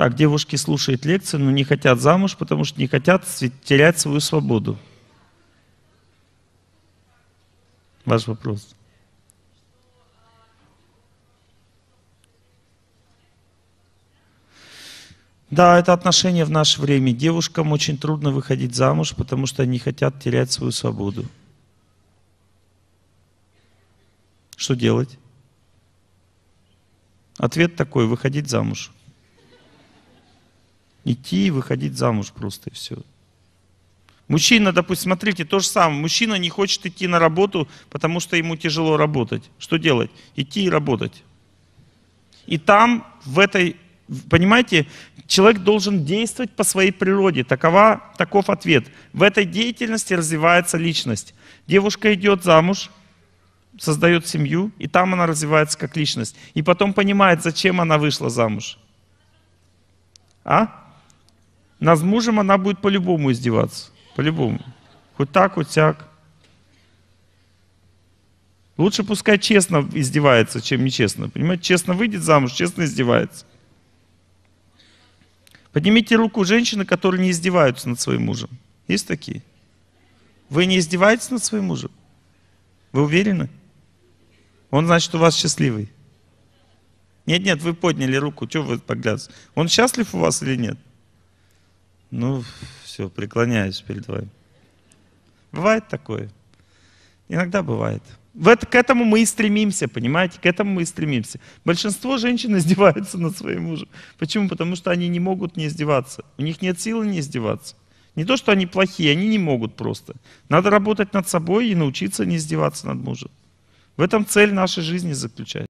Так, девушки слушают лекции, но не хотят замуж, потому что не хотят терять свою свободу. Ваш вопрос. Да, это отношение в наше время. Девушкам очень трудно выходить замуж, потому что они хотят терять свою свободу. Что делать? Ответ такой, выходить замуж идти и выходить замуж просто и все. Мужчина, допустим, смотрите, то же самое. Мужчина не хочет идти на работу, потому что ему тяжело работать. Что делать? Идти и работать. И там, в этой, понимаете, человек должен действовать по своей природе. Такова, таков ответ. В этой деятельности развивается личность. Девушка идет замуж, создает семью, и там она развивается как личность. И потом понимает, зачем она вышла замуж. А? над мужем она будет по-любому издеваться. По-любому. Хоть так, хоть сяк. Лучше пускай честно издевается, чем нечестно. Понимаете, честно выйдет замуж, честно издевается. Поднимите руку женщины, которые не издеваются над своим мужем. Есть такие? Вы не издеваетесь над своим мужем? Вы уверены? Он, значит, у вас счастливый. Нет, нет, вы подняли руку, что вы поглядываете? Он счастлив у вас или нет? ну, все, преклоняюсь перед вами. Бывает такое. Иногда бывает. это, к этому мы и стремимся, понимаете? К этому мы и стремимся. Большинство женщин издеваются над своим мужем. Почему? Потому что они не могут не издеваться. У них нет силы не издеваться. Не то, что они плохие, они не могут просто. Надо работать над собой и научиться не издеваться над мужем. В этом цель нашей жизни заключается.